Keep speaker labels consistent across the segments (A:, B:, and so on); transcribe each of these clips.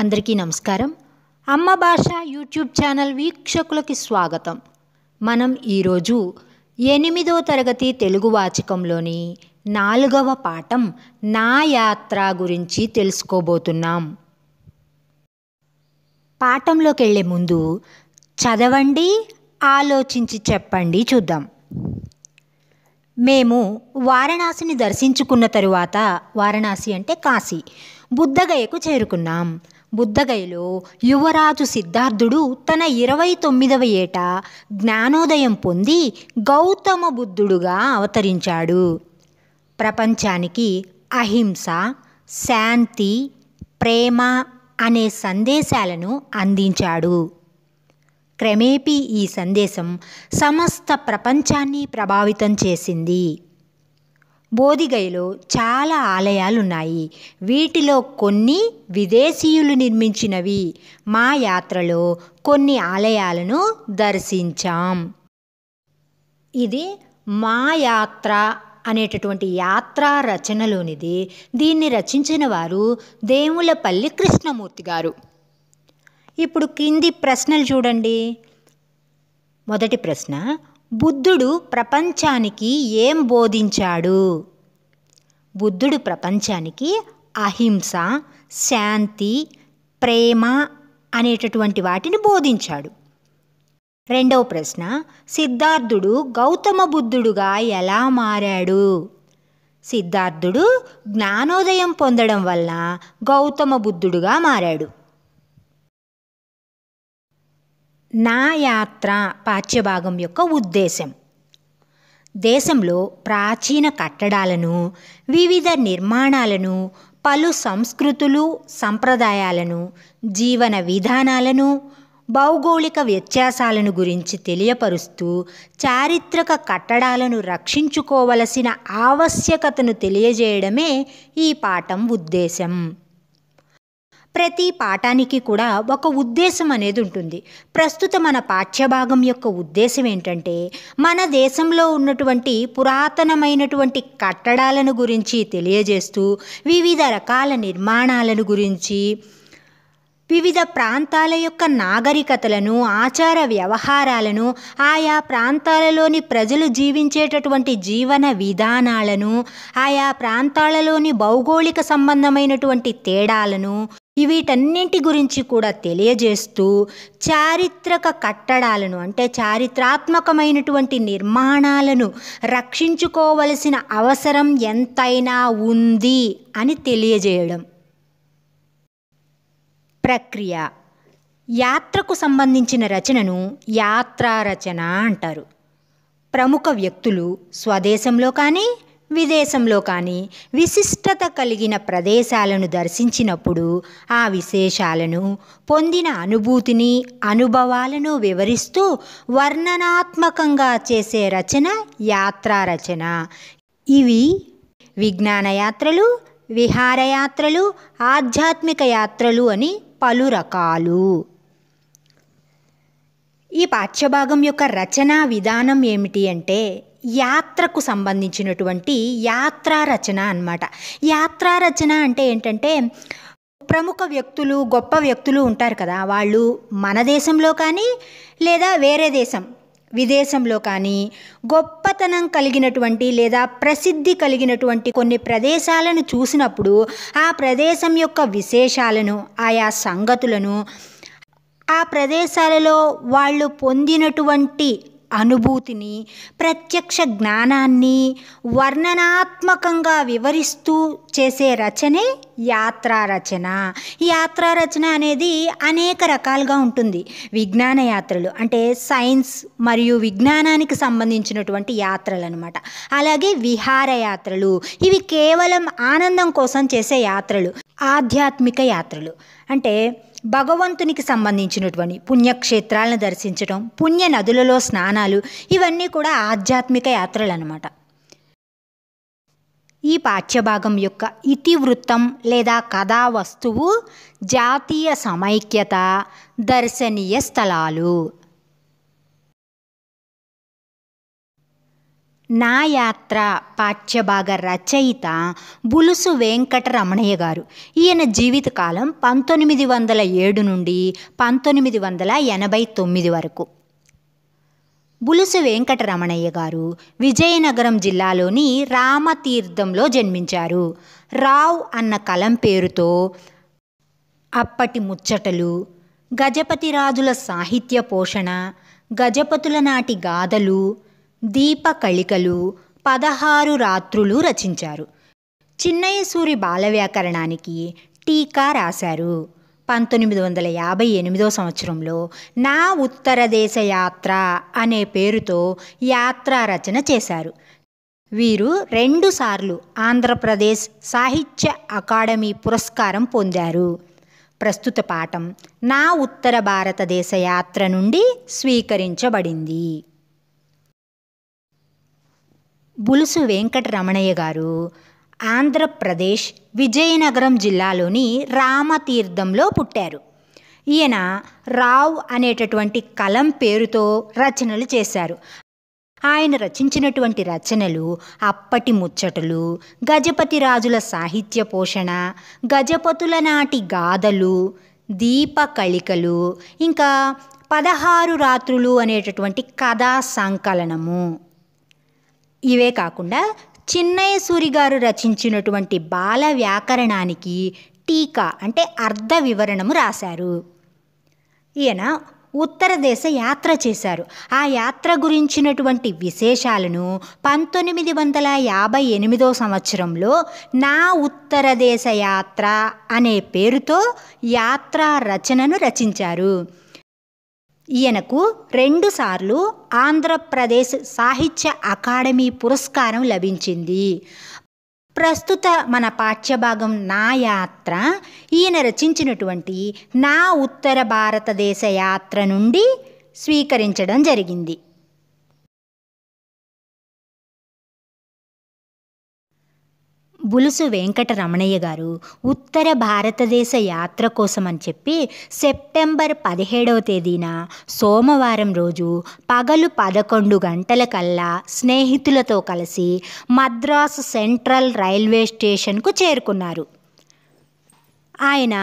A: అందరికీ నమస్కారం అమ్మ భాష యూట్యూబ్ ఛానల్ వీక్షకులకి స్వాగతం మనం ఈరోజు ఎనిమిదో తరగతి తెలుగు వాచకంలోని నాలుగవ పాఠం నా యాత్ర గురించి తెలుసుకోబోతున్నాం పాఠంలోకి వెళ్ళే ముందు చదవండి ఆలోచించి చెప్పండి చూద్దాం మేము వారణాసిని దర్శించుకున్న తరువాత వారణాసి అంటే కాశీ బుద్ధగయకు చేరుకున్నాం బుద్ధగయలో యువరాజు సిద్ధార్థుడు తన ఇరవై తొమ్మిదవ ఏట జ్ఞానోదయం పొంది గౌతమ బుద్ధుడుగా అవతరించాడు ప్రపంచానికి అహింస శాంతి ప్రేమ అనే సందేశాలను అందించాడు క్రమేపీ ఈ సందేశం సమస్త ప్రపంచాన్ని ప్రభావితం చేసింది బోధిగయలో చాలా ఆలయాలు ఉన్నాయి వీటిలో కొన్ని విదేశీయులు నిర్మించినవి మా యాత్రలో కొన్ని ఆలయాలను దర్శించాం ఇది మా యాత్ర అనేటటువంటి యాత్రా రచనలోనిది దీన్ని రచించిన వారు దేవులపల్లి కృష్ణమూర్తి గారు ఇప్పుడు కింది ప్రశ్నలు చూడండి మొదటి ప్రశ్న బుద్ధుడు ప్రపంచానికి ఏం బోధించాడు బుద్ధుడు ప్రపంచానికి అహింస శాంతి ప్రేమ అనేటటువంటి వాటిని బోధించాడు రెండవ ప్రశ్న సిద్ధార్థుడు గౌతమ బుద్ధుడుగా ఎలా మారాడు సిద్ధార్థుడు జ్ఞానోదయం పొందడం వల్ల గౌతమ బుద్ధుడుగా మారాడు నా యాత్ర పాఠ్యభాగం యొక్క ఉద్దేశం దేశంలో ప్రాచీన కట్టడాలను వివిధ నిర్మాణాలను పలు సంస్కృతులు సంప్రదాయాలను జీవన విధానాలను భౌగోళిక వ్యత్యాసాలను గురించి తెలియపరుస్తూ చారిత్రక కట్టడాలను రక్షించుకోవలసిన ఆవశ్యకతను తెలియజేయడమే ఈ పాఠం ఉద్దేశం ప్రతి పాఠానికి కూడా ఒక ఉద్దేశం అనేది ఉంటుంది ప్రస్తుత మన పాఠ్యభాగం యొక్క ఉద్దేశం ఏంటంటే మన దేశంలో ఉన్నటువంటి పురాతనమైనటువంటి కట్టడాలను గురించి తెలియజేస్తూ వివిధ రకాల నిర్మాణాలను గురించి వివిధ ప్రాంతాల యొక్క నాగరికతలను ఆచార వ్యవహారాలను ఆయా ప్రాంతాలలోని ప్రజలు జీవించేటటువంటి జీవన విధానాలను ఆయా ప్రాంతాలలోని భౌగోళిక సంబంధమైనటువంటి తేడాలను వీటన్నింటి గురించి కూడా తెలియజేస్తూ చారిత్రక కట్టడాలను అంటే చారిత్రాత్మకమైనటువంటి నిర్మాణాలను రక్షించుకోవలసిన అవసరం ఎంతైనా ఉంది అని తెలియజేయడం ప్రక్రియ యాత్రకు సంబంధించిన రచనను యాత్రారచన అంటారు ప్రముఖ వ్యక్తులు స్వదేశంలో కానీ విదేశంలో కానీ విశిష్టత కలిగిన ప్రదేశాలను దర్శించినప్పుడు ఆ విశేషాలను పొందిన అనుభూతిని అనుభవాలను వివరిస్తూ వర్ణనాత్మకంగా చేసే రచన యాత్రారచన ఇవి విజ్ఞానయాత్రలు విహారయాత్రలు ఆధ్యాత్మిక యాత్రలు అని పలు రకాలు ఈ పాఠ్యభాగం యొక్క రచనా విధానం ఏమిటి అంటే యాత్రకు సంబంధించినటువంటి యాత్రా రచన అన్నమాట యాత్రా రచన అంటే ఏంటంటే ప్రముఖ వ్యక్తులు గొప్ప వ్యక్తులు ఉంటారు కదా వాళ్ళు మన దేశంలో కానీ లేదా వేరే దేశం విదేశంలో కానీ గొప్పతనం కలిగినటువంటి లేదా ప్రసిద్ధి కలిగినటువంటి కొన్ని ప్రదేశాలను చూసినప్పుడు ఆ ప్రదేశం యొక్క విశేషాలను ఆయా సంగతులను ఆ ప్రదేశాలలో వాళ్ళు పొందినటువంటి అనుభూతిని ప్రత్యక్ష జ్ఞానాన్ని వర్ణనాత్మకంగా వివరిస్తూ చేసే రచనే యాత్రారచన రచన రచన అనేది అనేక రకాలుగా ఉంటుంది విజ్ఞాన యాత్రలు అంటే సైన్స్ మరియు విజ్ఞానానికి సంబంధించినటువంటి యాత్రలు అనమాట అలాగే విహార యాత్రలు ఇవి కేవలం ఆనందం కోసం చేసే యాత్రలు ఆధ్యాత్మిక యాత్రలు అంటే భగవంతునికి సంబంధించినటువంటి పుణ్యక్షేత్రాలను దర్శించడం పుణ్య నదులలో స్నానాలు ఇవన్నీ కూడా ఆధ్యాత్మిక యాత్రలు అనమాట ఈ పాఠ్యభాగం యొక్క ఇతివృత్తం లేదా కథా వస్తువు జాతీయ సమైక్యత దర్శనీయ స్థలాలు నా యాత్ర పాఠ్యభాగ రచయిత బులుసు వెంకటరమణయ్య గారు ఈయన జీవితకాలం పంతొమ్మిది వందల ఏడు నుండి పంతొమ్మిది వందల ఎనభై తొమ్మిది వరకు బులుసు వెంకటరమణయ్య గారు విజయనగరం జిల్లాలోని రామతీర్థంలో జన్మించారు రావ్ అన్న కలం పేరుతో అప్పటి ముచ్చటలు గజపతిరాజుల సాహిత్య పోషణ గజపతుల నాటి గాథలు దీపకళికలు పదహారు రాత్రులు రచించారు చిన్నయసూరి బాలవ్యాకరణానికి టీకా రాశారు పంతొమ్మిది వందల యాభై ఎనిమిదో సంవత్సరంలో నా ఉత్తర దేశ యాత్ర అనే పేరుతో యాత్రా రచన చేశారు వీరు రెండుసార్లు ఆంధ్రప్రదేశ్ సాహిత్య అకాడమీ పురస్కారం పొందారు ప్రస్తుత పాఠం నా ఉత్తర భారతదేశ యాత్ర నుండి స్వీకరించబడింది బులుసు వెంకటరమణయ్య గారు ఆంధ్రప్రదేశ్ విజయనగరం జిల్లాలోని రామతీర్థంలో పుట్టారు ఈయన రావ్ అనేటటువంటి కలం పేరుతో రచనలు చేశారు ఆయన రచించినటువంటి రచనలు అప్పటి ముచ్చటలు గజపతి రాజుల సాహిత్య పోషణ గజపతుల నాటి గాథలు దీపకళికలు ఇంకా పదహారు రాత్రులు అనేటటువంటి కథా సంకలనము ఇవే కాకుండా చిన్నయ్య సూరి గారు రచించినటువంటి బాల వ్యాకరణానికి టీకా అంటే అర్ధ వివరణము రాశారు ఈయన ఉత్తర దేశ యాత్ర చేశారు ఆ యాత్ర గురించినటువంటి విశేషాలను పంతొమ్మిది వందల యాభై ఎనిమిదో సంవత్సరంలో నా ఉత్తర దేశ యాత్ర అనే పేరుతో యాత్రా రచనను రచించారు ఈయనకు రెండుసార్లు ఆంధ్రప్రదేశ్ సాహిత్య అకాడమీ పురస్కారం లభించింది ప్రస్తుత మన పాఠ్యభాగం నా యాత్ర ఈయన రచించినటువంటి నా ఉత్తర భారతదేశ యాత్ర నుండి స్వీకరించడం జరిగింది బులుసు వెంకటరమణయ్య గారు ఉత్తర భారతదేశ యాత్ర కోసం అని చెప్పి సెప్టెంబర్ పదిహేడవ తేదీన సోమవారం రోజు పగలు పదకొండు గంటల కల్లా స్నేహితులతో కలిసి మద్రాసు సెంట్రల్ రైల్వే స్టేషన్కు చేరుకున్నారు ఆయన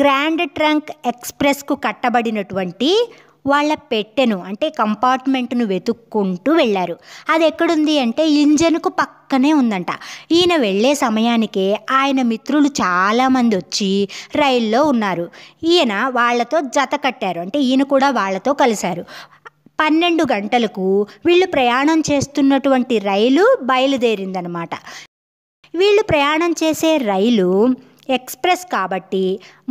A: గ్రాండ్ ట్రంక్ ఎక్స్ప్రెస్కు కట్టబడినటువంటి వాళ్ళ పెట్టెను అంటే కంపార్ట్మెంట్ను వెతుక్కుంటూ వెళ్ళారు అది ఎక్కడుంది అంటే ఇంజన్కు పక్కనే ఉందంట ఈయన వెళ్ళే సమయానికే ఆయన మిత్రులు చాలామంది వచ్చి రైల్లో ఉన్నారు ఈయన వాళ్ళతో జత కట్టారు అంటే ఈయన కూడా వాళ్ళతో కలిశారు పన్నెండు గంటలకు వీళ్ళు ప్రయాణం చేస్తున్నటువంటి రైలు బయలుదేరిందనమాట వీళ్ళు ప్రయాణం చేసే రైలు ఎక్స్ప్రెస్ కాబట్టి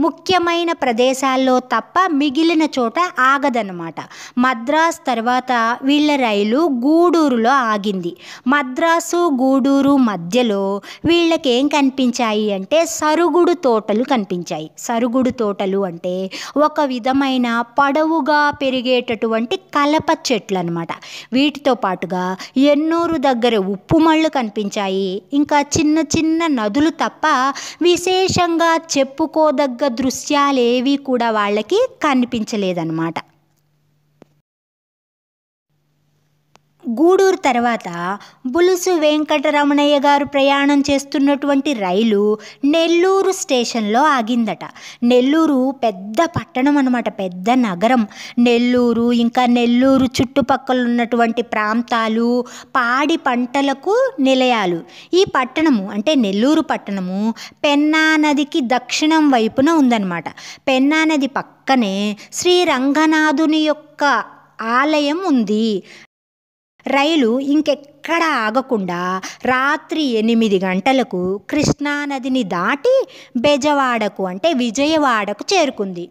A: ముఖ్యమైన ప్రదేశాల్లో తప్ప మిగిలిన చోట ఆగదనమాట మద్రాస్ తర్వాత వీళ్ళ రైలు గూడూరులో ఆగింది మద్రాసు గూడూరు మధ్యలో వీళ్ళకి ఏం కనిపించాయి అంటే సరుగుడు తోటలు కనిపించాయి సరుగుడు తోటలు అంటే ఒక విధమైన పడవుగా పెరిగేటటువంటి కలప చెట్లు అనమాట వీటితో పాటుగా ఎన్నూరు దగ్గర ఉప్పు మళ్ళు కనిపించాయి ఇంకా చిన్న చిన్న నదులు తప్ప విశేష విశేషంగా చెప్పుకోదగ్గ దృశ్యాలేవీ కూడా వాళ్ళకి కనిపించలేదన్నమాట గూడూరు తర్వాత బులుసు వెంకటరమణయ్య గారు ప్రయాణం చేస్తున్నటువంటి రైలు నెల్లూరు స్టేషన్లో ఆగిందట నెల్లూరు పెద్ద పట్టణం అనమాట పెద్ద నగరం నెల్లూరు ఇంకా నెల్లూరు చుట్టుపక్కల ఉన్నటువంటి ప్రాంతాలు పాడి పంటలకు నిలయాలు ఈ పట్టణము అంటే నెల్లూరు పట్టణము పెన్నా నదికి దక్షిణం వైపున ఉందన్నమాట పెన్నా నది పక్కనే శ్రీ రంగనాథుని యొక్క ఆలయం ఉంది రైలు ఇంకెక్కడ ఆగకుండా రాత్రి ఎనిమిది గంటలకు కృష్ణానదిని దాటి బెజవాడకు అంటే విజయవాడకు చేరుకుంది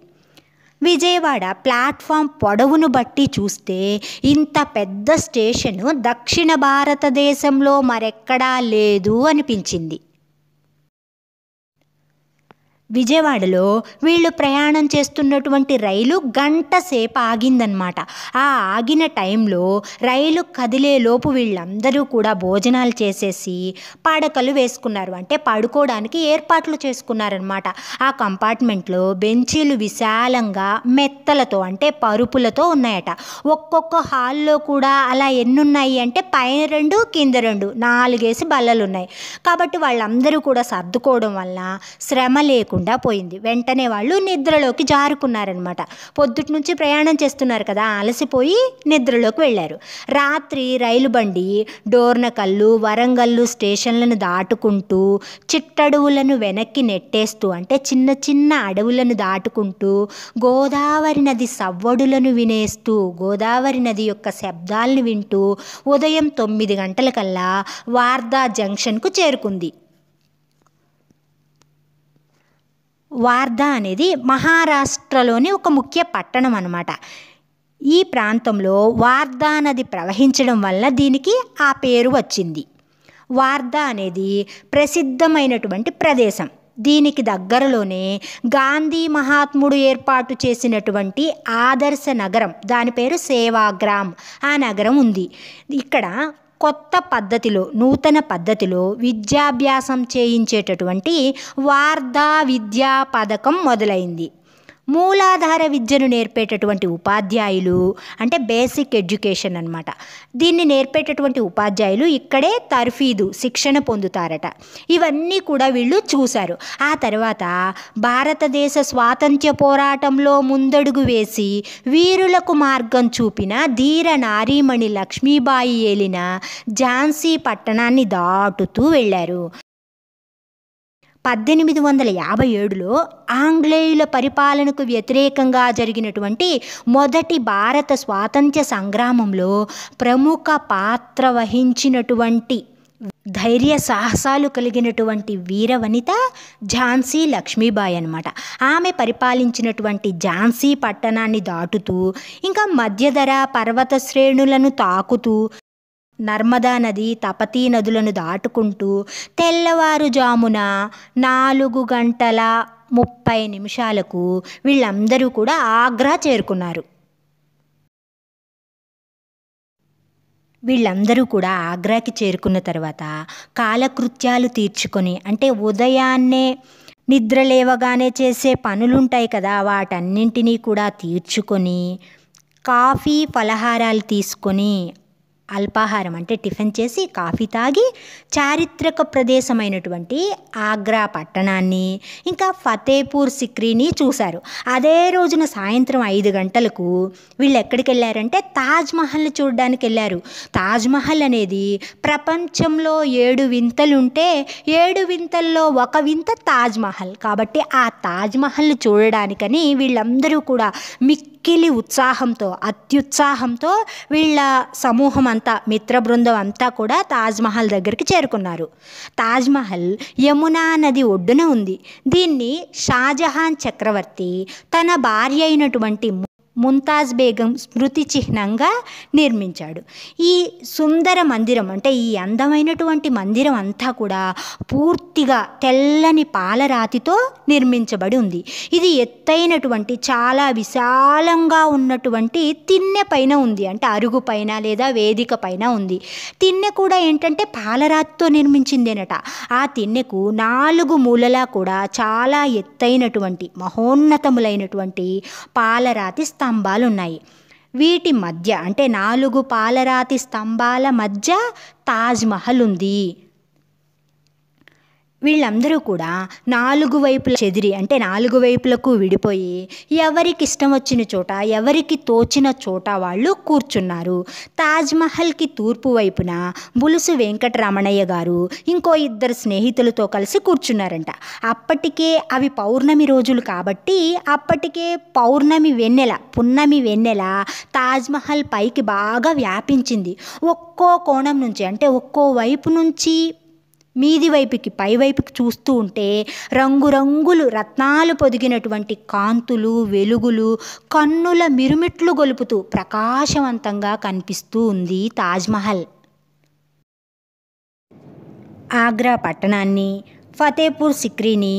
A: విజయవాడ ప్లాట్ఫామ్ పొడవును బట్టి చూస్తే ఇంత పెద్ద స్టేషను దక్షిణ భారతదేశంలో మరెక్కడా లేదు అనిపించింది విజయవాడలో వీళ్ళు ప్రయాణం చేస్తున్నటువంటి రైలు గంట సేపు ఆగిందనమాట ఆ ఆగిన టైంలో రైలు కదిలేలోపు వీళ్ళందరూ కూడా భోజనాలు చేసేసి పడకలు వేసుకున్నారు అంటే పడుకోవడానికి ఏర్పాట్లు చేసుకున్నారనమాట ఆ కంపార్ట్మెంట్లో బెంచీలు విశాలంగా మెత్తలతో అంటే పరుపులతో ఉన్నాయట ఒక్కొక్క హాల్లో కూడా అలా ఎన్నున్నాయి అంటే పైన రెండు కింద రెండు నాలుగేసి బల్లలు ఉన్నాయి కాబట్టి వాళ్ళందరూ కూడా సర్దుకోవడం వల్ల శ్రమ లేకుండా లేకుండా పోయింది వెంటనే వాళ్ళు నిద్రలోకి జారుకున్నారనమాట పొద్దుటి నుంచి ప్రయాణం చేస్తున్నారు కదా అలసిపోయి నిద్రలోకి వెళ్ళారు రాత్రి రైలు బండి డోర్నకల్లు వరంగల్లు స్టేషన్లను దాటుకుంటూ చిట్టడవులను వెనక్కి నెట్టేస్తూ అంటే చిన్న చిన్న అడవులను దాటుకుంటూ గోదావరి నది సవ్వడులను వినేస్తూ గోదావరి నది యొక్క శబ్దాలను వింటూ ఉదయం తొమ్మిది గంటలకల్లా వార్దా జంక్షన్కు చేరుకుంది వార్ధా అనేది మహారాష్ట్రలోని ఒక ముఖ్య పట్టణం అనమాట ఈ ప్రాంతంలో వార్ధా నది ప్రవహించడం వల్ల దీనికి ఆ పేరు వచ్చింది వార్ధా అనేది ప్రసిద్ధమైనటువంటి ప్రదేశం దీనికి దగ్గరలోనే గాంధీ మహాత్ముడు ఏర్పాటు చేసినటువంటి ఆదర్శ నగరం దాని పేరు సేవాగ్రామ్ ఆ నగరం ఉంది ఇక్కడ కొత్త పద్ధతిలో నూతన పద్ధతిలో విద్యాభ్యాసం చేయించేటటువంటి వార్ధా విద్యా పథకం మొదలైంది మూలాధార విద్యను నేర్పేటటువంటి ఉపాధ్యాయులు అంటే బేసిక్ ఎడ్యుకేషన్ అనమాట దీన్ని నేర్పేటటువంటి ఉపాధ్యాయులు ఇక్కడే తర్ఫీదు శిక్షణ పొందుతారట ఇవన్నీ కూడా వీళ్ళు చూశారు ఆ తర్వాత భారతదేశ స్వాతంత్ర్య పోరాటంలో ముందడుగు వేసి వీరులకు మార్గం చూపిన ధీర నారీమణి లక్ష్మీబాయి ఏలిన ఝాన్సీ పట్టణాన్ని దాటుతూ వెళ్ళారు పద్దెనిమిది వందల యాభై ఏడులో ఆంగ్లేయుల పరిపాలనకు వ్యతిరేకంగా జరిగినటువంటి మొదటి భారత స్వాతంత్ర సంగ్రామంలో ప్రముఖ పాత్ర వహించినటువంటి ధైర్య సాహసాలు కలిగినటువంటి వీరవనిత ఝాన్సీ లక్ష్మీబాయి అనమాట ఆమె పరిపాలించినటువంటి ఝాన్సీ పట్టణాన్ని దాటుతూ ఇంకా మధ్యధర పర్వత శ్రేణులను తాకుతూ నర్మదా నది తపతీ నదులను దాటుకుంటూ తెల్లవారుజామున నాలుగు గంటల ముప్పై నిమిషాలకు వీళ్ళందరూ కూడా ఆగ్రా చేరుకున్నారు వీళ్ళందరూ కూడా ఆగ్రాకి చేరుకున్న తర్వాత కాలకృత్యాలు తీర్చుకొని అంటే ఉదయాన్నే నిద్ర లేవగానే చేసే పనులుంటాయి కదా వాటన్నింటినీ కూడా తీర్చుకొని కాఫీ ఫలహారాలు తీసుకొని అల్పాహారం అంటే టిఫిన్ చేసి కాఫీ తాగి చారిత్రక ప్రదేశమైనటువంటి ఆగ్రా పట్టణాన్ని ఇంకా ఫతేపూర్ సిక్రీని చూశారు అదే రోజున సాయంత్రం ఐదు గంటలకు వీళ్ళు ఎక్కడికి వెళ్ళారంటే తాజ్మహల్ని చూడడానికి వెళ్ళారు తాజ్మహల్ అనేది ప్రపంచంలో ఏడు వింతలు ఉంటే ఏడు వింతల్లో ఒక వింత తాజ్మహల్ కాబట్టి ఆ తాజ్మహల్ని చూడడానికని వీళ్ళందరూ కూడా మిక్ మిక్కిలి ఉత్సాహంతో అత్యుత్సాహంతో వీళ్ళ సమూహం అంతా మిత్ర బృందం అంతా కూడా తాజ్మహల్ దగ్గరికి చేరుకున్నారు తాజ్మహల్ యమునా నది ఒడ్డున ఉంది దీన్ని షాజహాన్ చక్రవర్తి తన భార్య అయినటువంటి ముంతాజ్ బేగం స్మృతి చిహ్నంగా నిర్మించాడు ఈ సుందర మందిరం అంటే ఈ అందమైనటువంటి మందిరం అంతా కూడా పూర్తిగా తెల్లని పాలరాతితో నిర్మించబడి ఉంది ఇది ఎత్తైనటువంటి చాలా విశాలంగా ఉన్నటువంటి తిన్నె పైన ఉంది అంటే అరుగు పైన లేదా వేదిక పైన ఉంది తిన్నె కూడా ఏంటంటే పాలరాతితో నిర్మించిందేనట ఆ తిన్నెకు నాలుగు మూలలా కూడా చాలా ఎత్తైనటువంటి మహోన్నతములైనటువంటి పాలరాతి స్థానం స్తంభాలున్నాయి వీటి మధ్య అంటే నాలుగు పాలరాతి స్తంభాల మధ్య తాజ్మహల్ ఉంది వీళ్ళందరూ కూడా నాలుగు వైపుల చెదిరి అంటే నాలుగు వైపులకు విడిపోయి ఎవరికి ఇష్టం వచ్చిన చోట ఎవరికి తోచిన చోట వాళ్ళు కూర్చున్నారు తాజ్మహల్కి తూర్పు వైపున బులుసు వెంకటరమణయ్య గారు ఇంకో ఇద్దరు స్నేహితులతో కలిసి కూర్చున్నారంట అప్పటికే అవి పౌర్ణమి రోజులు కాబట్టి అప్పటికే పౌర్ణమి వెన్నెల పున్నమి వెన్నెల తాజ్మహల్ పైకి బాగా వ్యాపించింది ఒక్కో కోణం నుంచి అంటే ఒక్కో వైపు నుంచి మీది వైపుకి పైవైపుకి చూస్తూ ఉంటే రంగురంగులు రత్నాలు పొదిగినటువంటి కాంతులు వెలుగులు కన్నుల మిరుమిట్లు గొలుపుతూ ప్రకాశవంతంగా కనిపిస్తూ ఉంది తాజ్మహల్ ఆగ్రా పట్టణాన్ని ఫతేపూర్ సిక్రీని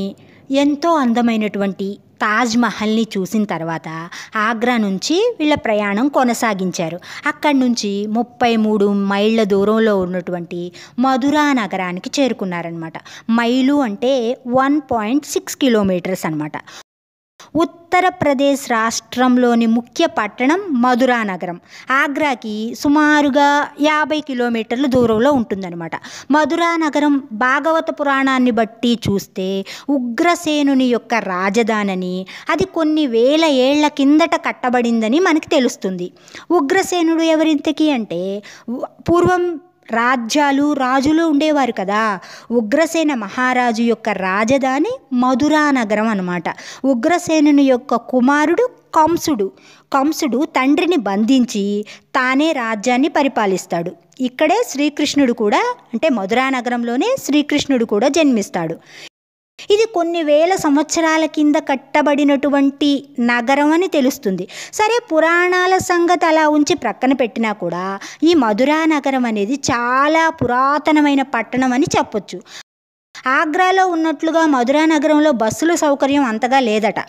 A: ఎంతో అందమైనటువంటి తాజ్మహల్ని చూసిన తర్వాత ఆగ్రా నుంచి వీళ్ళ ప్రయాణం కొనసాగించారు అక్కడి నుంచి ముప్పై మూడు మైళ్ళ దూరంలో ఉన్నటువంటి మధురా నగరానికి చేరుకున్నారనమాట మైలు అంటే వన్ పాయింట్ సిక్స్ కిలోమీటర్స్ అనమాట ఉత్తరప్రదేశ్ రాష్ట్రంలోని ముఖ్య పట్టణం మధురా నగరం ఆగ్రాకి సుమారుగా యాభై కిలోమీటర్ల దూరంలో ఉంటుందన్నమాట మధురా నగరం భాగవత పురాణాన్ని బట్టి చూస్తే ఉగ్రసేనుని యొక్క రాజధానిని అది కొన్ని వేల ఏళ్ల కిందట కట్టబడిందని మనకి తెలుస్తుంది ఉగ్రసేనుడు ఎవరింతకీ అంటే పూర్వం రాజ్యాలు రాజులు ఉండేవారు కదా ఉగ్రసేన మహారాజు యొక్క రాజధాని మధురా నగరం అనమాట ఉగ్రసేనుని యొక్క కుమారుడు కంసుడు కంసుడు తండ్రిని బంధించి తానే రాజ్యాన్ని పరిపాలిస్తాడు ఇక్కడే శ్రీకృష్ణుడు కూడా అంటే మధురా నగరంలోనే శ్రీకృష్ణుడు కూడా జన్మిస్తాడు ఇది కొన్ని వేల సంవత్సరాల కింద కట్టబడినటువంటి నగరం అని తెలుస్తుంది సరే పురాణాల సంగతి అలా ఉంచి ప్రక్కన పెట్టినా కూడా ఈ మధురా నగరం అనేది చాలా పురాతనమైన పట్టణం అని చెప్పొచ్చు ఆగ్రాలో ఉన్నట్లుగా మధురా నగరంలో బస్సుల సౌకర్యం అంతగా లేదట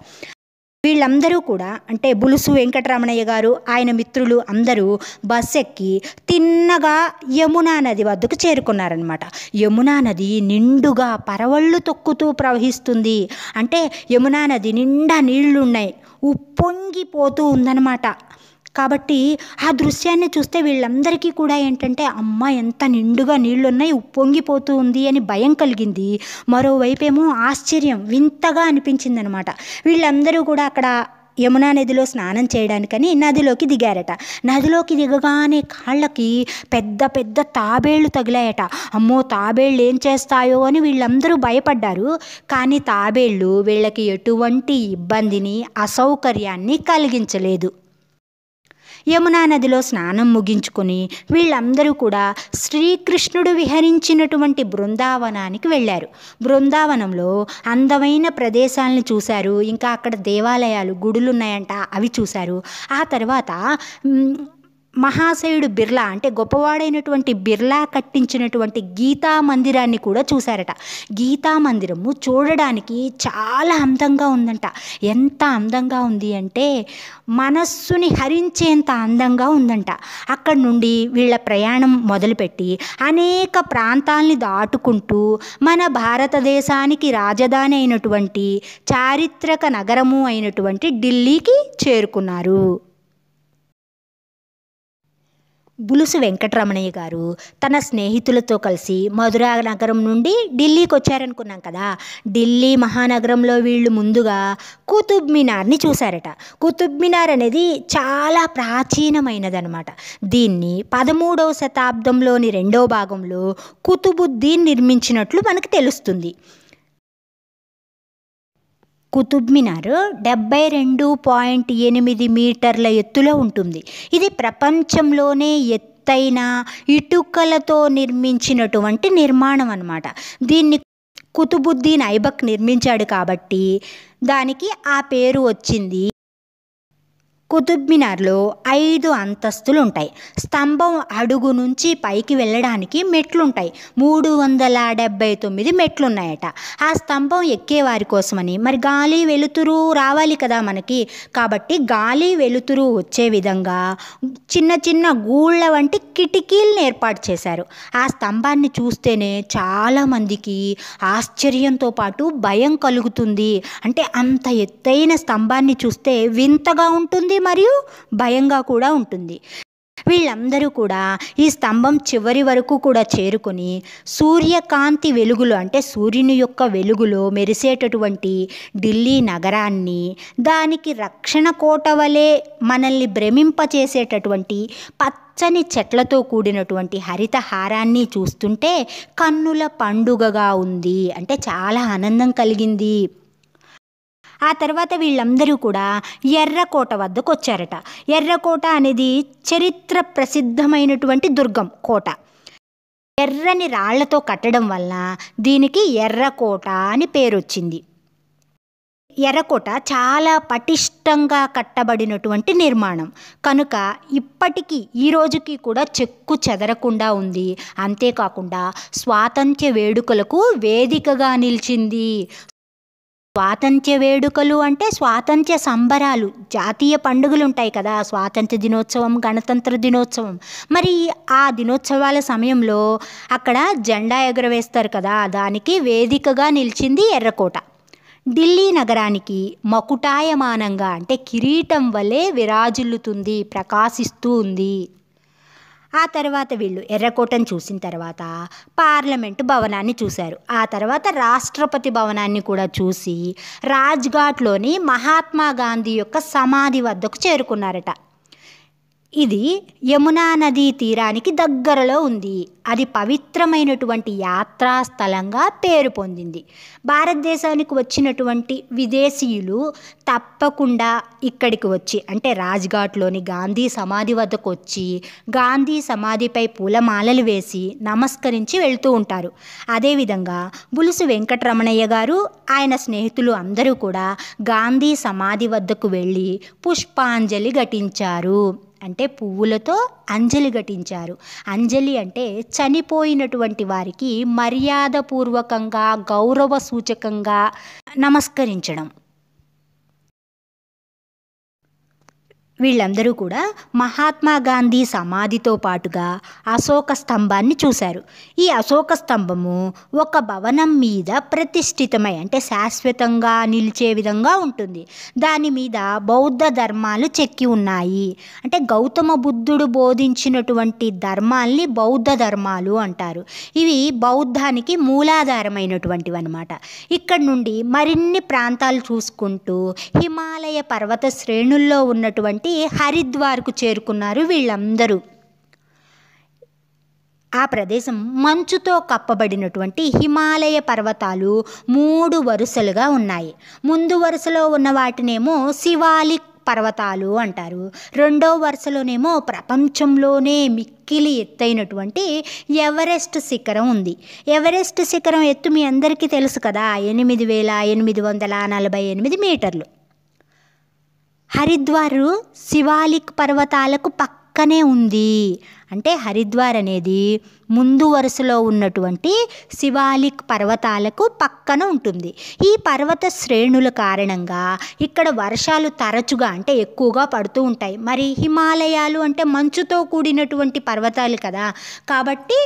A: వీళ్ళందరూ కూడా అంటే బులుసు వెంకటరమణయ్య గారు ఆయన మిత్రులు అందరూ బస్ ఎక్కి తిన్నగా యమునా నది వద్దకు చేరుకున్నారనమాట యమునా నది నిండుగా పరవళ్ళు తొక్కుతూ ప్రవహిస్తుంది అంటే యమునా నది నిండా నీళ్లున్నాయి ఉప్పొంగిపోతూ ఉందన్నమాట కాబట్టి ఆ దృశ్యాన్ని చూస్తే వీళ్ళందరికీ కూడా ఏంటంటే అమ్మ ఎంత నిండుగా నీళ్లున్నాయి ఉప్పొంగిపోతూ ఉంది అని భయం కలిగింది మరోవైపేమో ఆశ్చర్యం వింతగా అనిపించింది అనమాట వీళ్ళందరూ కూడా అక్కడ యమునా నదిలో స్నానం చేయడానికని నదిలోకి దిగారట నదిలోకి దిగగానే కాళ్ళకి పెద్ద పెద్ద తాబేళ్లు తగిలాయట అమ్మో తాబేళ్ళు ఏం చేస్తాయో అని వీళ్ళందరూ భయపడ్డారు కానీ తాబేళ్ళు వీళ్ళకి ఎటువంటి ఇబ్బందిని అసౌకర్యాన్ని కలిగించలేదు యమునా నదిలో స్నానం ముగించుకొని వీళ్ళందరూ కూడా శ్రీకృష్ణుడు విహరించినటువంటి బృందావనానికి వెళ్ళారు బృందావనంలో అందమైన ప్రదేశాలను చూశారు ఇంకా అక్కడ దేవాలయాలు గుడులు ఉన్నాయంట అవి చూశారు ఆ తర్వాత మహాశయుడు బిర్లా అంటే గొప్పవాడైనటువంటి బిర్లా కట్టించినటువంటి గీతా మందిరాన్ని కూడా చూశారట గీతా మందిరము చూడడానికి చాలా అందంగా ఉందంట ఎంత అందంగా ఉంది అంటే మనస్సుని హరించేంత అందంగా ఉందంట అక్కడ నుండి వీళ్ళ ప్రయాణం మొదలుపెట్టి అనేక ప్రాంతాల్ని దాటుకుంటూ మన భారతదేశానికి రాజధాని అయినటువంటి చారిత్రక నగరము అయినటువంటి ఢిల్లీకి చేరుకున్నారు బులుసు వెంకటరమణయ్య గారు తన స్నేహితులతో కలిసి మధురా నగరం నుండి ఢిల్లీకి వచ్చారనుకున్నాం కదా ఢిల్లీ మహానగరంలో వీళ్ళు ముందుగా కుతుబ్ మినార్ని చూశారట కుతుబ్ మినార్ అనేది చాలా ప్రాచీనమైనదనమాట దీన్ని పదమూడవ శతాబ్దంలోని రెండవ భాగంలో కుతుబుద్దీన్ నిర్మించినట్లు మనకు తెలుస్తుంది కుతుబ్ మినార్ డెబ్బై రెండు పాయింట్ ఎనిమిది మీటర్ల ఎత్తులో ఉంటుంది ఇది ప్రపంచంలోనే ఎత్తైన ఇటుకలతో నిర్మించినటువంటి నిర్మాణం అనమాట దీన్ని కుతుబుద్దీన్ ఐబక్ నిర్మించాడు కాబట్టి దానికి ఆ పేరు వచ్చింది కుతుబ్మినార్లో ఐదు అంతస్తులు ఉంటాయి స్తంభం అడుగు నుంచి పైకి వెళ్ళడానికి మెట్లుంటాయి మూడు వందల డెబ్బై తొమ్మిది మెట్లున్నాయట ఆ స్తంభం ఎక్కేవారి కోసమని మరి గాలి వెలుతురు రావాలి కదా మనకి కాబట్టి గాలి వెలుతురు వచ్చే విధంగా చిన్న చిన్న గూళ్ళ వంటి కిటికీలను ఏర్పాటు చేశారు ఆ స్తంభాన్ని చూస్తేనే చాలామందికి ఆశ్చర్యంతో పాటు భయం కలుగుతుంది అంటే అంత ఎత్తైన స్తంభాన్ని చూస్తే వింతగా ఉంటుంది మరియు భయంగా కూడా ఉంటుంది వీళ్ళందరూ కూడా ఈ స్తంభం చివరి వరకు కూడా చేరుకొని సూర్యకాంతి వెలుగులో అంటే సూర్యుని యొక్క వెలుగులో మెరిసేటటువంటి ఢిల్లీ నగరాన్ని దానికి రక్షణ కోట వలె మనల్ని భ్రమింపచేసేటటువంటి పచ్చని చెట్లతో కూడినటువంటి హరితహారాన్ని చూస్తుంటే కన్నుల పండుగగా ఉంది అంటే చాలా ఆనందం కలిగింది ఆ తర్వాత వీళ్ళందరూ కూడా ఎర్రకోట వద్దకు వచ్చారట ఎర్రకోట అనేది చరిత్ర ప్రసిద్ధమైనటువంటి దుర్గం కోట ఎర్రని రాళ్లతో కట్టడం వల్ల దీనికి ఎర్రకోట అని పేరు వచ్చింది ఎర్రకోట చాలా పటిష్టంగా కట్టబడినటువంటి నిర్మాణం కనుక ఇప్పటికీ ఈ రోజుకి కూడా చెక్కు చెదరకుండా ఉంది అంతేకాకుండా స్వాతంత్ర్య వేడుకలకు వేదికగా నిలిచింది స్వాతంత్ర్య వేడుకలు అంటే స్వాతంత్ర సంబరాలు జాతీయ పండుగలు ఉంటాయి కదా స్వాతంత్ర దినోత్సవం గణతంత్ర దినోత్సవం మరి ఆ దినోత్సవాల సమయంలో అక్కడ జెండా ఎగురవేస్తారు కదా దానికి వేదికగా నిలిచింది ఎర్రకోట ఢిల్లీ నగరానికి మకుటాయమానంగా అంటే కిరీటం వలె విరాజిల్లుతుంది ప్రకాశిస్తూ ఉంది ఆ తర్వాత వీళ్ళు ఎర్రకోటను చూసిన తర్వాత పార్లమెంటు భవనాన్ని చూశారు ఆ తర్వాత రాష్ట్రపతి భవనాన్ని కూడా చూసి రాజ్ఘాట్లోని మహాత్మా గాంధీ యొక్క సమాధి వద్దకు చేరుకున్నారట ఇది యమునా నదీ తీరానికి దగ్గరలో ఉంది అది పవిత్రమైనటువంటి యాత్రా స్థలంగా పేరు పొందింది భారతదేశానికి వచ్చినటువంటి విదేశీయులు తప్పకుండా ఇక్కడికి వచ్చి అంటే రాజ్ఘాట్లోని గాంధీ సమాధి వద్దకు వచ్చి గాంధీ సమాధిపై పూలమాలలు వేసి నమస్కరించి వెళ్తూ ఉంటారు అదేవిధంగా బులుసు వెంకటరమణయ్య గారు ఆయన స్నేహితులు అందరూ కూడా గాంధీ సమాధి వద్దకు వెళ్ళి పుష్పాంజలి ఘటించారు అంటే పువ్వులతో అంజలి ఘటించారు అంజలి అంటే చనిపోయినటువంటి వారికి మర్యాదపూర్వకంగా గౌరవ సూచకంగా నమస్కరించడం వీళ్ళందరూ కూడా మహాత్మా గాంధీ సమాధితో పాటుగా అశోక స్తంభాన్ని చూశారు ఈ అశోక స్తంభము ఒక భవనం మీద ప్రతిష్ఠితమై అంటే శాశ్వతంగా నిలిచే విధంగా ఉంటుంది దాని మీద బౌద్ధ ధర్మాలు చెక్కి ఉన్నాయి అంటే గౌతమ బుద్ధుడు బోధించినటువంటి ధర్మాల్ని బౌద్ధ ధర్మాలు అంటారు ఇవి బౌద్ధానికి మూలాధారమైనటువంటివి అనమాట ఇక్కడ నుండి మరిన్ని ప్రాంతాలు చూసుకుంటూ హిమాలయ పర్వత శ్రేణుల్లో ఉన్నటువంటి కాబట్టి హరిద్వార్కు చేరుకున్నారు వీళ్ళందరూ ఆ ప్రదేశం మంచుతో కప్పబడినటువంటి హిమాలయ పర్వతాలు మూడు వరుసలుగా ఉన్నాయి ముందు వరుసలో ఉన్న వాటినేమో శివాలిక్ పర్వతాలు అంటారు రెండో వరుసలోనేమో ప్రపంచంలోనే మిక్కిలి ఎత్తైనటువంటి ఎవరెస్ట్ శిఖరం ఉంది ఎవరెస్ట్ శిఖరం ఎత్తు మీ అందరికీ తెలుసు కదా ఎనిమిది వేల ఎనిమిది వందల నలభై ఎనిమిది మీటర్లు హరిద్వారు శివాలిక్ పర్వతాలకు పక్కనే ఉంది అంటే హరిద్వార్ అనేది ముందు వరుసలో ఉన్నటువంటి శివాలిక్ పర్వతాలకు పక్కన ఉంటుంది ఈ పర్వత శ్రేణుల కారణంగా ఇక్కడ వర్షాలు తరచుగా అంటే ఎక్కువగా పడుతూ ఉంటాయి మరి హిమాలయాలు అంటే మంచుతో కూడినటువంటి పర్వతాలు కదా కాబట్టి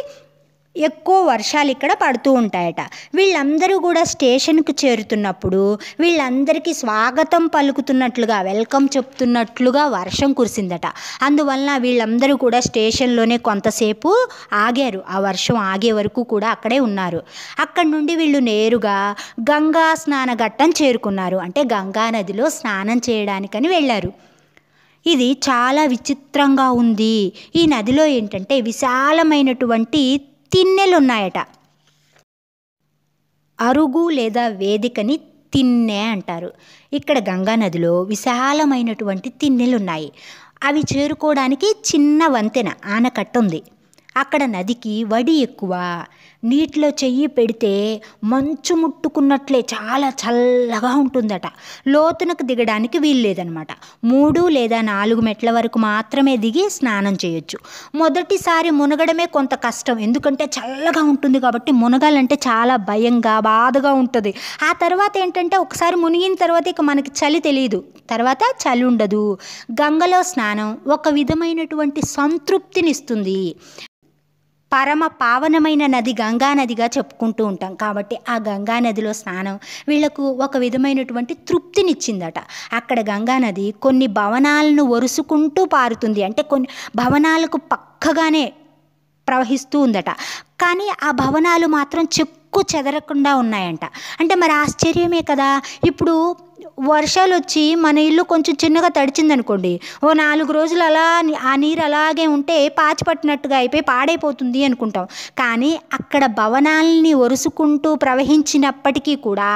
A: ఎక్కువ వర్షాలు ఇక్కడ పడుతూ ఉంటాయట వీళ్ళందరూ కూడా స్టేషన్కు చేరుతున్నప్పుడు వీళ్ళందరికీ స్వాగతం పలుకుతున్నట్లుగా వెల్కమ్ చెప్తున్నట్లుగా వర్షం కురిసిందట అందువలన వీళ్ళందరూ కూడా స్టేషన్లోనే కొంతసేపు ఆగారు ఆ వర్షం ఆగే వరకు కూడా అక్కడే ఉన్నారు అక్కడి నుండి వీళ్ళు నేరుగా గంగా స్నాన ఘట్టం చేరుకున్నారు అంటే గంగా నదిలో స్నానం చేయడానికని వెళ్ళారు ఇది చాలా విచిత్రంగా ఉంది ఈ నదిలో ఏంటంటే విశాలమైనటువంటి తిన్నెలున్నాయట అరుగు లేదా వేదికని తిన్నె అంటారు ఇక్కడ గంగానదిలో విశాలమైనటువంటి తిన్నెలున్నాయి అవి చేరుకోవడానికి చిన్న వంతెన ఆనకట్ట ఉంది అక్కడ నదికి వడి ఎక్కువ నీటిలో చెయ్యి పెడితే మంచు ముట్టుకున్నట్లే చాలా చల్లగా ఉంటుందట లోతునకు దిగడానికి వీల్లేదనమాట మూడు లేదా నాలుగు మెట్ల వరకు మాత్రమే దిగి స్నానం చేయొచ్చు మొదటిసారి మునగడమే కొంత కష్టం ఎందుకంటే చల్లగా ఉంటుంది కాబట్టి మునగాలంటే చాలా భయంగా బాధగా ఉంటుంది ఆ తర్వాత ఏంటంటే ఒకసారి మునిగిన తర్వాత ఇక మనకి చలి తెలియదు తర్వాత చలి ఉండదు గంగలో స్నానం ఒక విధమైనటువంటి సంతృప్తినిస్తుంది పరమ పావనమైన నది గంగానదిగా చెప్పుకుంటూ ఉంటాం కాబట్టి ఆ గంగానదిలో స్నానం వీళ్లకు ఒక విధమైనటువంటి తృప్తినిచ్చిందట అక్కడ గంగానది కొన్ని భవనాలను ఒరుసుకుంటూ పారుతుంది అంటే కొన్ని భవనాలకు పక్కగానే ప్రవహిస్తూ ఉందట కానీ ఆ భవనాలు మాత్రం చెక్కు చెదరకుండా ఉన్నాయంట అంటే మరి ఆశ్చర్యమే కదా ఇప్పుడు వర్షాలు వచ్చి మన ఇల్లు కొంచెం చిన్నగా తడిచింది అనుకోండి ఓ నాలుగు రోజులు అలా ఆ నీరు అలాగే ఉంటే పాచి పట్టినట్టుగా అయిపోయి పాడైపోతుంది అనుకుంటాం కానీ అక్కడ భవనాల్ని ఒరుసుకుంటూ ప్రవహించినప్పటికీ కూడా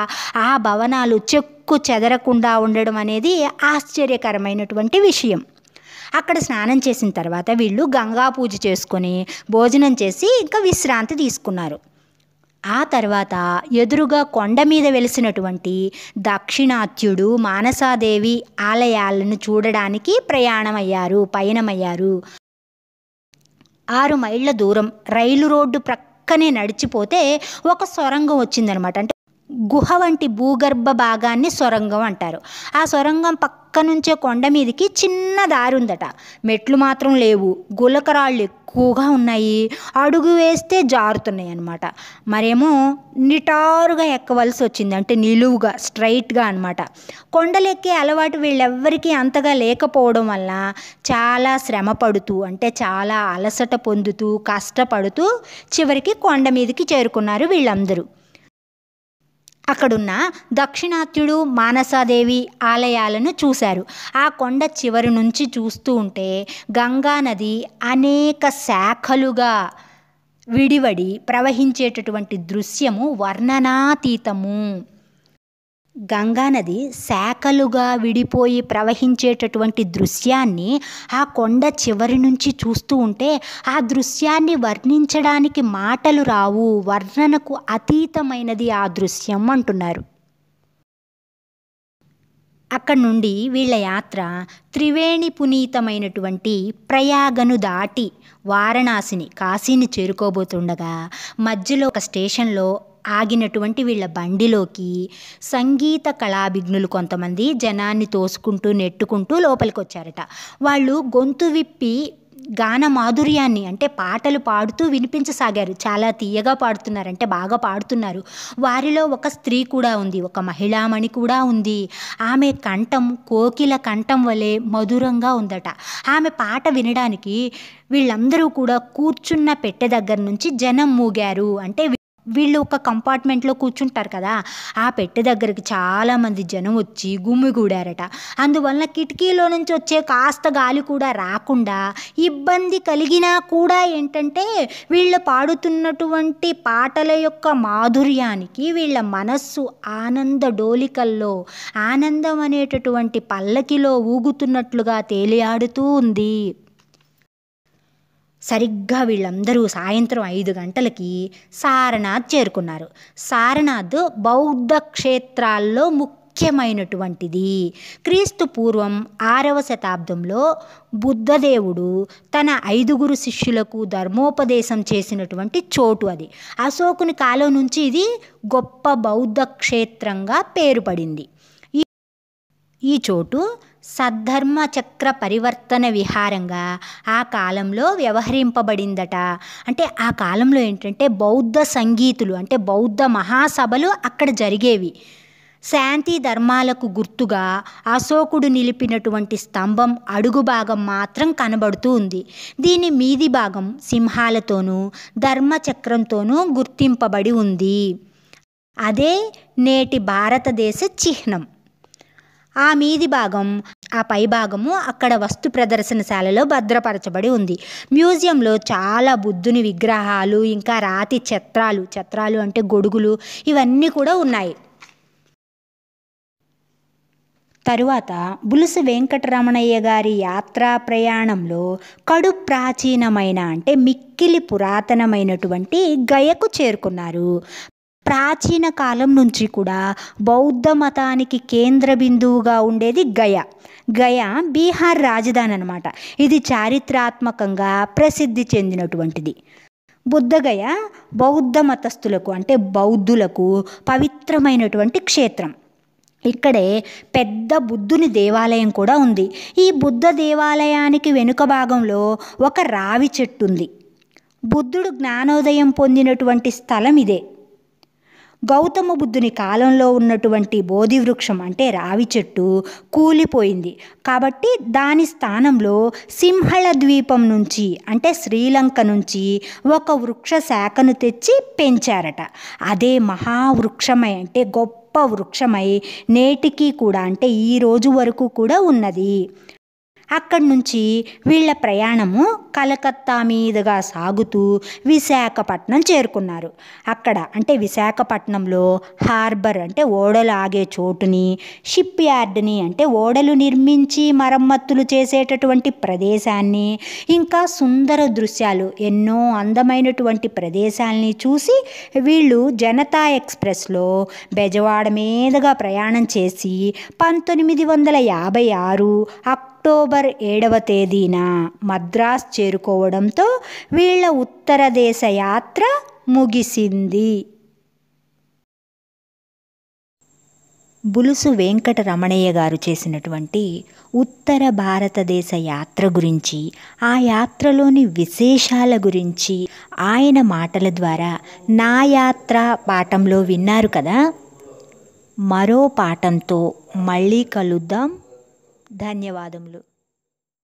A: ఆ భవనాలు చెక్కు చెదరకుండా ఉండడం అనేది ఆశ్చర్యకరమైనటువంటి విషయం అక్కడ స్నానం చేసిన తర్వాత వీళ్ళు గంగా పూజ చేసుకొని భోజనం చేసి ఇంకా విశ్రాంతి తీసుకున్నారు ఆ తర్వాత ఎదురుగా కొండ మీద వెలిసినటువంటి దక్షిణాత్యుడు మానసాదేవి ఆలయాలను చూడడానికి ప్రయాణమయ్యారు పయనమయ్యారు ఆరు మైళ్ళ దూరం రైలు రోడ్డు ప్రక్కనే నడిచిపోతే ఒక సొరంగం వచ్చిందనమాట అంటే గుహ వంటి భూగర్భ భాగాన్ని సొరంగం అంటారు ఆ సొరంగం పక్క నుంచే కొండ మీదకి చిన్న దారి ఉందట మెట్లు మాత్రం లేవు గులకరాళ్ళు ఎక్కువగా ఉన్నాయి అడుగు వేస్తే జారుతున్నాయి అనమాట మరేమో నిటారుగా ఎక్కవలసి వచ్చింది అంటే నిలువుగా స్ట్రైట్గా అనమాట కొండలెక్కే అలవాటు వీళ్ళెవ్వరికీ అంతగా లేకపోవడం వల్ల చాలా శ్రమ పడుతూ అంటే చాలా అలసట పొందుతూ కష్టపడుతూ చివరికి కొండ మీదకి చేరుకున్నారు వీళ్ళందరూ అక్కడున్న దక్షిణాత్యుడు మానసాదేవి ఆలయాలను చూశారు ఆ కొండ చివరి నుంచి చూస్తూ ఉంటే గంగా నది అనేక శాఖలుగా విడివడి ప్రవహించేటటువంటి దృశ్యము వర్ణనాతీతము గంగానది శాఖలుగా విడిపోయి ప్రవహించేటటువంటి దృశ్యాన్ని ఆ కొండ చివరి నుంచి చూస్తూ ఉంటే ఆ దృశ్యాన్ని వర్ణించడానికి మాటలు రావు వర్ణనకు అతీతమైనది ఆ దృశ్యం అంటున్నారు అక్కడి నుండి వీళ్ళ యాత్ర త్రివేణి పునీతమైనటువంటి ప్రయాగను దాటి వారణాసిని కాశీని చేరుకోబోతుండగా మధ్యలో ఒక స్టేషన్లో ఆగినటువంటి వీళ్ళ బండిలోకి సంగీత కళాభిజ్ఞులు కొంతమంది జనాన్ని తోసుకుంటూ నెట్టుకుంటూ లోపలికి వచ్చారట వాళ్ళు గొంతు విప్పి గాన మాధుర్యాన్ని అంటే పాటలు పాడుతూ వినిపించసాగారు చాలా తీయగా పాడుతున్నారు అంటే బాగా పాడుతున్నారు వారిలో ఒక స్త్రీ కూడా ఉంది ఒక మహిళామణి కూడా ఉంది ఆమె కంఠం కోకిల కంఠం వలె మధురంగా ఉందట ఆమె పాట వినడానికి వీళ్ళందరూ కూడా కూర్చున్న పెట్టె దగ్గర నుంచి జనం మూగారు అంటే వీళ్ళు ఒక కంపార్ట్మెంట్లో కూర్చుంటారు కదా ఆ పెట్టె దగ్గరికి చాలామంది జనం వచ్చి గుమ్మిగూడారట అందువలన కిటికీలో నుంచి వచ్చే కాస్త గాలి కూడా రాకుండా ఇబ్బంది కలిగినా కూడా ఏంటంటే వీళ్ళు పాడుతున్నటువంటి పాటల యొక్క మాధుర్యానికి వీళ్ళ మనస్సు ఆనంద డోలికల్లో ఆనందం అనేటటువంటి పల్లకిలో ఊగుతున్నట్లుగా తేలియాడుతూ ఉంది సరిగ్గా వీళ్ళందరూ సాయంత్రం ఐదు గంటలకి సారనాథ్ చేరుకున్నారు సారనాథ్ బౌద్ధ క్షేత్రాల్లో ముఖ్యమైనటువంటిది క్రీస్తు పూర్వం ఆరవ శతాబ్దంలో బుద్ధదేవుడు తన ఐదుగురు శిష్యులకు ధర్మోపదేశం చేసినటువంటి చోటు అది అశోకుని కాలం నుంచి ఇది గొప్ప బౌద్ధ క్షేత్రంగా పేరుపడింది ఈ చోటు సద్ధర్మ చక్ర పరివర్తన విహారంగా ఆ కాలంలో వ్యవహరింపబడిందట అంటే ఆ కాలంలో ఏంటంటే బౌద్ధ సంగీతులు అంటే బౌద్ధ మహాసభలు అక్కడ జరిగేవి శాంతి ధర్మాలకు గుర్తుగా అశోకుడు నిలిపినటువంటి స్తంభం అడుగు భాగం మాత్రం కనబడుతూ ఉంది దీని మీది భాగం సింహాలతోనూ ధర్మచక్రంతోనూ గుర్తింపబడి ఉంది అదే నేటి భారతదేశ చిహ్నం ఆ మీది భాగం ఆ పైభాగము అక్కడ వస్తు ప్రదర్శనశాలలో భద్రపరచబడి ఉంది మ్యూజియంలో చాలా బుద్ధుని విగ్రహాలు ఇంకా రాతి చిత్రాలు చిత్రాలు అంటే గొడుగులు ఇవన్నీ కూడా ఉన్నాయి తరువాత బులుసు వెంకటరమణయ్య గారి యాత్రా ప్రయాణంలో కడు ప్రాచీనమైన అంటే మిక్కిలి పురాతనమైనటువంటి గయకు చేరుకున్నారు ప్రాచీన కాలం నుంచి కూడా బౌద్ధ మతానికి కేంద్ర బిందువుగా ఉండేది గయా గయా బీహార్ రాజధాని అనమాట ఇది చారిత్రాత్మకంగా ప్రసిద్ధి చెందినటువంటిది బుద్ధగయ బౌద్ధ మతస్థులకు అంటే బౌద్ధులకు పవిత్రమైనటువంటి క్షేత్రం ఇక్కడే పెద్ద బుద్ధుని దేవాలయం కూడా ఉంది ఈ బుద్ధ దేవాలయానికి వెనుక భాగంలో ఒక రావి చెట్టు ఉంది బుద్ధుడు జ్ఞానోదయం పొందినటువంటి స్థలం ఇదే గౌతమ బుద్ధుని కాలంలో ఉన్నటువంటి బోధి వృక్షం అంటే రావి చెట్టు కూలిపోయింది కాబట్టి దాని స్థానంలో సింహళ ద్వీపం నుంచి అంటే శ్రీలంక నుంచి ఒక వృక్ష శాఖను తెచ్చి పెంచారట అదే మహావృక్షమై అంటే గొప్ప వృక్షమై నేటికి కూడా అంటే ఈ రోజు వరకు కూడా ఉన్నది అక్కడి నుంచి వీళ్ళ ప్రయాణము కలకత్తా మీదుగా సాగుతూ విశాఖపట్నం చేరుకున్నారు అక్కడ అంటే విశాఖపట్నంలో హార్బర్ అంటే ఓడలు ఆగే చోటుని షిప్ యార్డ్ని అంటే ఓడలు నిర్మించి మరమ్మత్తులు చేసేటటువంటి ప్రదేశాన్ని ఇంకా సుందర దృశ్యాలు ఎన్నో అందమైనటువంటి ప్రదేశాలని చూసి వీళ్ళు జనతా ఎక్స్ప్రెస్లో బెజవాడ మీదుగా ప్రయాణం చేసి పంతొమ్మిది వందల యాభై ఆరు అక్టోబర్ ఏడవ తేదీన మద్రాస్ చేరుకోవడంతో వీళ్ళ ఉత్తర దేశ యాత్ర ముగిసింది బులుసు వెంకటరమణయ్య గారు చేసినటువంటి ఉత్తర భారతదేశ యాత్ర గురించి ఆ యాత్రలోని విశేషాల గురించి ఆయన మాటల ద్వారా నా యాత్ర పాఠంలో విన్నారు కదా మరో పాఠంతో మళ్ళీ కలుద్దాం ధన్యవాదములు